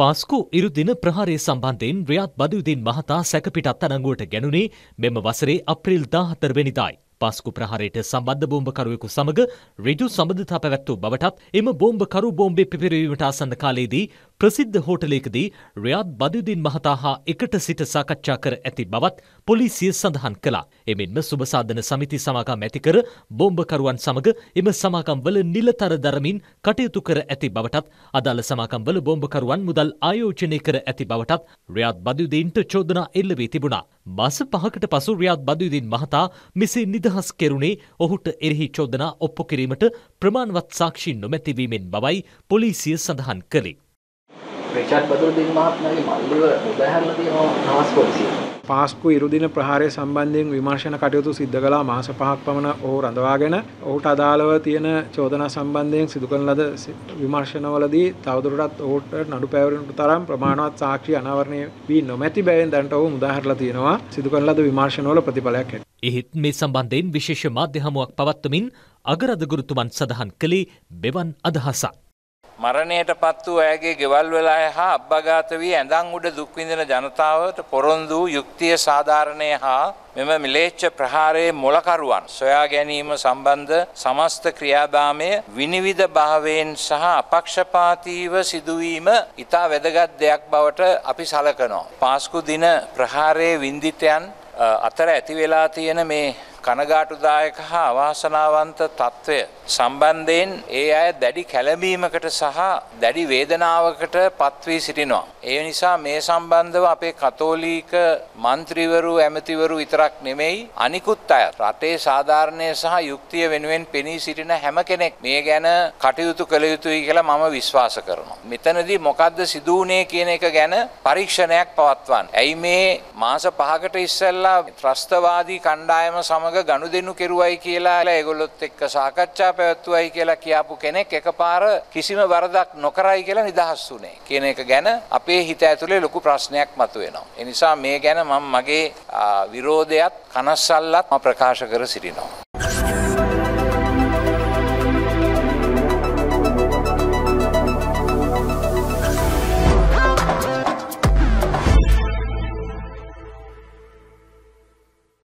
පාස්කු ඉරුදින ප්‍රහාරය සම්බන්ධයෙන් රියත් බදවිදින් මහතා සැකපිටත් අනංගුවට ගැනුණේ මෙම වසරේ අප්‍රිල් දාහතර වෙනිදායි. පාස්කු ප්‍රහාරයට සම්බද්ධ බෝම්භකරුවෙකු සමඟ රජු සබඳතා පැවැත්වූ බවටත් එම බෝම්භකරු බෝම්බෙ පිපිරවීමට අසන්න කාලයේදී ප්‍රසිද්ධ හෝටලයකදී රියාද් බදුදින් මහතා හා එකට සිට සාකච්ඡා කර ඇති බවත් පොලිසිය සඳහන් කළා. එමෙන්ම සුබසාධන සමිති සමාගම් ඇතිකර බෝම්භකරුවන් සමග එම සමාකම්වල නිලතර දරමින් කටයුතු කර ඇති බවටත් අදාළ සමාකම්වල බෝම්භකරුවන් මුදල් ආයෝජනය කර ඇති බවටත් රියාද් බදුදීන්ට චෝදනා එල්ල වී තිබුණා. බස පහකට පසු රියාද් බදුදින් මහතා මෙසේ නිදහස් කෙරුණේ ඔහුට එරෙහි චෝදනා ඔප්පු කිරීමට ප්‍රමාණවත් සාක්ෂි නොමැතිවීමෙන් බවයි පොලිසිය සඳහන් කළේ. ප්‍රචාත් බදුරුදීන් මහත්මයාගේ මල්ලිව මුදහැරලා තියෙනවා හවස් පොලිසිය. පාස්කු ඉරුදින ප්‍රහාරය සම්බන්ධයෙන් විමර්ශන කටයුතු සිද්ධ කළා මාස පහක් පමණ ඔහු රඳවාගෙන ඔහුට අදාළව තියෙන චෝදනා සම්බන්ධයෙන් සිදු කරන ලද විමර්ශනවලදී තවදුරටත් ඔහුට නඩු පැවරුණු තරම් ප්‍රමාණවත් සාක්ෂි අනාවරණය වී නොමැති බැවින් දැනට ඔහු මුදාහැරලා තියෙනවා සිදු කරන ලද විමර්ශනවල ප්‍රතිඵලයක් ඇත. එහෙත් මේ සම්බන්ධයෙන් විශේෂ මාධ්‍ය හමුවක් පවත්වමින් අගරදගුරුතුමන් සඳහන් කළේ මෙවන් අදහසක්. මරණයටපත් වූ ඇයගේ ගෙවල් වල අය හා අබ්බාගත වී ඇඳන් උඩ දුක් විඳින ජනතාවට පොරොන්දු වූ යුක්තිය සාධාරණේ හා මෙම මිලේච්ඡ ප්‍රහාරයේ මොලකරුවන් සොයා ගැනීම සම්බන්ධ සමස්ත ක්‍රියාදාමය විනිවිද භාවයෙන් සහ අපක්ෂපාතීව සිදුවීම ඊට වැදගත් දෙයක් බවට අපි සලකනවා. පාස්කු දින ප්‍රහාරයේ වින්දිතයන් අතර ඇති වෙලා තියෙන මේ කනගාටුදායක හා අවාසනාවන්ත තත්ත්වය සම්බන්ධයෙන් ඒ අය දැඩි කැළඹීමකට සහ දැඩි වේදනාවකට පත්වී සිටිනවා. ඒ නිසා මේ සම්බන්ධව අපේ කතෝලික මන්ත්‍රීවරු ඇමතිවරු විතරක් නෙමෙයි අනිකුත් අය රටේ සාධාරණය සහ යුක්තිය වෙනුවෙන් පෙනී සිටින හැම කෙනෙක් මේ ගැන කටයුතු කළ යුතුයි කියලා මම විශ්වාස කරනවා. මෙතනදී මොකද්ද සිදු වුණේ කියන එක ගැන පරීක්ෂණයක් පවත්වන්න. ඇයි මේ මාස 5කට ඉස්සෙල්ලා ත්‍රස්තවාදී කණ්ඩායම සමග සමග ගනුදෙනු කෙරුවයි කියලා ඒගොල්ලොත් එක්ක සාකච්ඡා පැවැත්වුවයි කියලා කියාපු කෙනෙක් එකපාර කිසිම වරදක් නොකරයි කියලා නිදහස් වුණේ කියන එක ගැන අපේ හිත ඇතුලේ ලොකු ප්‍රශ්නයක් මතුවෙනවා. ඒ නිසා මේ ගැන මම මගේ විරෝධයත් කනස්සල්ලත් මම ප්‍රකාශ කර සිටිනවා.